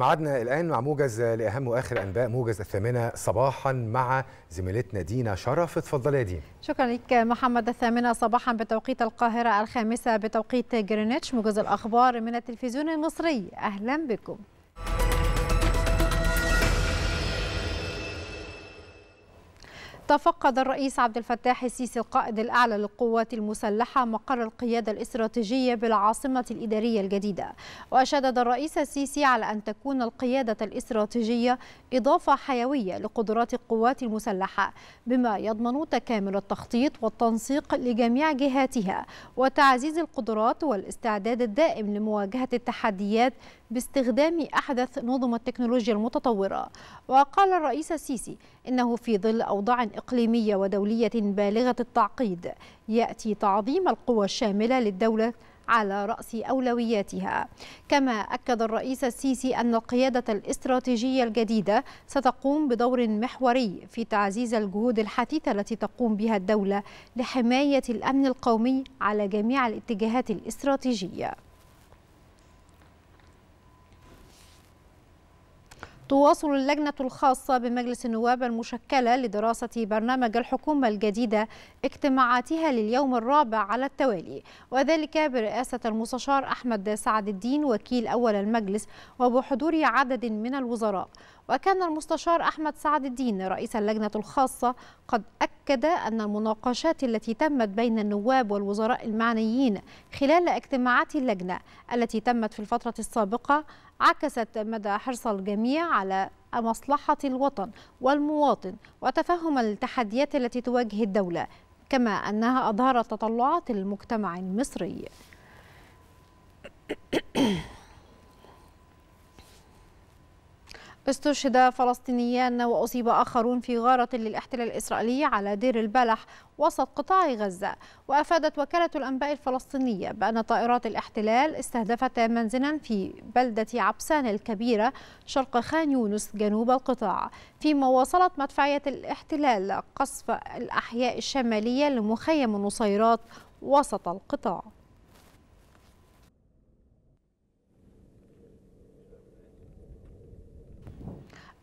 معادنا الآن مع موجز لأهم وآخر أنباء موجز الثامنة صباحا مع زميلتنا دينا شرف اتفضلي يا دينا شكرا لك محمد الثامنة صباحا بتوقيت القاهرة الخامسة بتوقيت جرينتش موجز الأخبار من التلفزيون المصري أهلا بكم تفقد الرئيس عبد الفتاح السيسي القائد الأعلى للقوات المسلحة مقر القيادة الاستراتيجية بالعاصمة الإدارية الجديدة وشدد الرئيس السيسي على أن تكون القيادة الاستراتيجية إضافة حيوية لقدرات القوات المسلحة بما يضمن تكامل التخطيط والتنسيق لجميع جهاتها وتعزيز القدرات والاستعداد الدائم لمواجهة التحديات باستخدام أحدث نظم التكنولوجيا المتطورة وقال الرئيس السيسي إنه في ظل أوضاع إقليمية ودولية بالغة التعقيد يأتي تعظيم القوى الشاملة للدولة على رأس أولوياتها كما أكد الرئيس السيسي أن القيادة الاستراتيجية الجديدة ستقوم بدور محوري في تعزيز الجهود الحثيثة التي تقوم بها الدولة لحماية الأمن القومي على جميع الاتجاهات الاستراتيجية تواصل اللجنة الخاصة بمجلس النواب المشكلة لدراسة برنامج الحكومة الجديدة اجتماعاتها لليوم الرابع على التوالي وذلك برئاسة المستشار أحمد سعد الدين وكيل أول المجلس وبحضور عدد من الوزراء وكان المستشار أحمد سعد الدين رئيس اللجنة الخاصة قد أكد أن المناقشات التي تمت بين النواب والوزراء المعنيين خلال اجتماعات اللجنة التي تمت في الفترة السابقة عكست مدى حرص الجميع على مصلحة الوطن والمواطن وتفهم التحديات التي تواجه الدولة كما أنها أظهرت تطلعات المجتمع المصري استشهد فلسطينيان وأصيب آخرون في غارة للاحتلال الإسرائيلي على دير البلح وسط قطاع غزة وأفادت وكالة الأنباء الفلسطينية بأن طائرات الاحتلال استهدفت منزلا في بلدة عبسان الكبيرة شرق خان يونس جنوب القطاع فيما واصلت مدفعية الاحتلال قصف الأحياء الشمالية لمخيم النصيرات وسط القطاع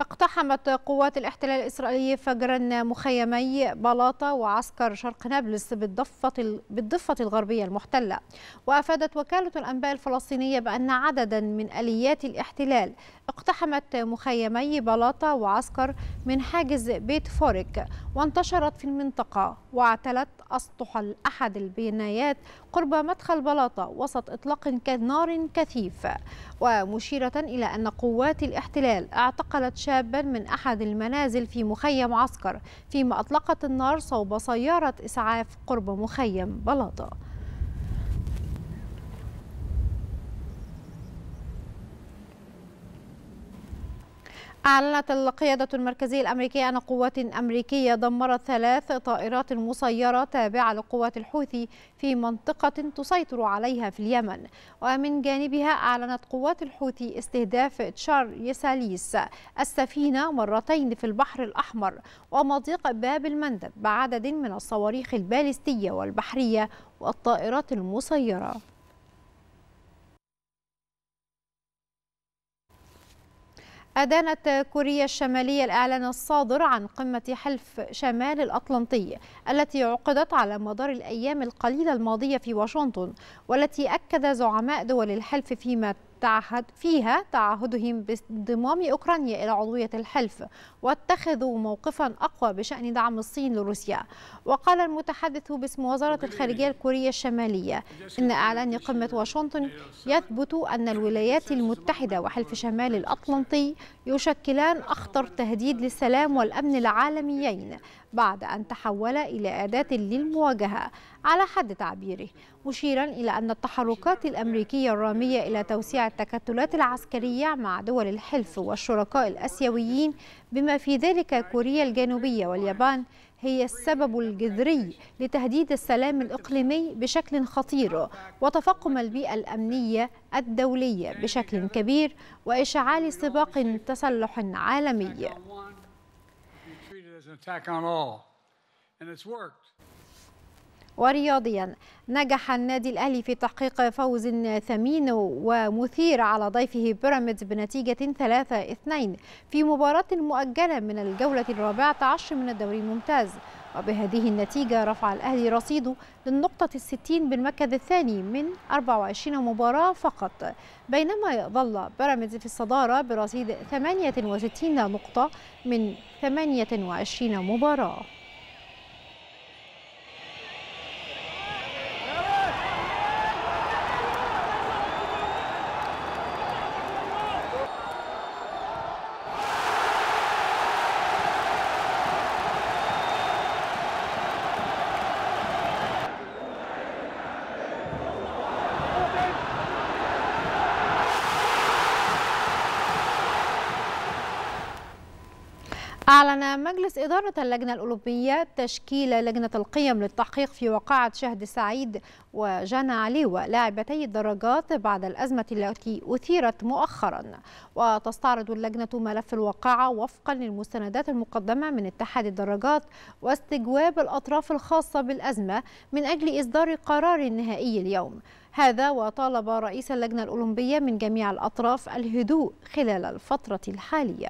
اقتحمت قوات الاحتلال الإسرائيلي فجرا مخيمي بلاطة وعسكر شرق نابلس بالضفة, بالضفة الغربية المحتلة وأفادت وكالة الأنباء الفلسطينية بأن عددا من أليات الاحتلال اقتحمت مخيمي بلاطة وعسكر من حاجز بيت فورك وانتشرت في المنطقة واعتلت أسطح أحد البنايات قرب مدخل بلاطة وسط إطلاق نار كثيف ومشيرة إلى أن قوات الاحتلال اعتقلت شابا من أحد المنازل في مخيم عسكر فيما أطلقت النار صوب سيارة إسعاف قرب مخيم بلاطة أعلنت القيادة المركزية الأمريكية أن قوات أمريكية دمرت ثلاث طائرات مسيرة تابعة لقوات الحوثي في منطقة تسيطر عليها في اليمن ومن جانبها أعلنت قوات الحوثي استهداف تشار يساليس السفينة مرتين في البحر الأحمر ومضيق باب المندب بعدد من الصواريخ الباليستية والبحرية والطائرات المسيرة أدانت كوريا الشمالية الإعلان الصادر عن قمة حلف شمال الأطلنطي التي عقدت على مدار الأيام القليلة الماضية في واشنطن والتي أكد زعماء دول الحلف فيما تعهد فيها تعهدهم بانضمام أوكرانيا إلى عضوية الحلف واتخذوا موقفا أقوى بشأن دعم الصين لروسيا وقال المتحدث باسم وزارة الخارجية الكورية الشمالية إن إعلان قمة واشنطن يثبت أن الولايات المتحدة وحلف شمال الأطلنطي يشكلان أخطر تهديد للسلام والأمن العالميين بعد أن تحول إلى أداة للمواجهة على حد تعبيره مشيرا إلى أن التحركات الأمريكية الرامية إلى توسيع التكتلات العسكرية مع دول الحلف والشركاء الأسيويين بما في ذلك كوريا الجنوبية واليابان هي السبب الجذري لتهديد السلام الإقليمي بشكل خطير وتفاقم البيئة الأمنية الدولية بشكل كبير وإشعال سباق تسلح عالمي an attack on all. And it's worked. ورياضيا نجح النادي الأهلي في تحقيق فوز ثمين ومثير على ضيفه بيراميدز بنتيجة 3-2 في مباراة مؤجلة من الجولة الرابعة عشر من الدوري الممتاز وبهذه النتيجة رفع الأهلي رصيده للنقطة الستين بالمركز الثاني من 24 مباراة فقط بينما ظل بيراميدز في الصدارة برصيد 68 نقطة من 28 مباراة أعلن مجلس إدارة اللجنة الأولمبية تشكيل لجنة القيم للتحقيق في وقاعة شهد سعيد وجانا عليوة لاعبتي الدرجات بعد الأزمة التي أثيرت مؤخرا وتستعرض اللجنة ملف الوقاعة وفقا للمستندات المقدمة من اتحاد الدرجات واستجواب الأطراف الخاصة بالأزمة من أجل إصدار قرار نهائي اليوم هذا وطالب رئيس اللجنة الأولمبية من جميع الأطراف الهدوء خلال الفترة الحالية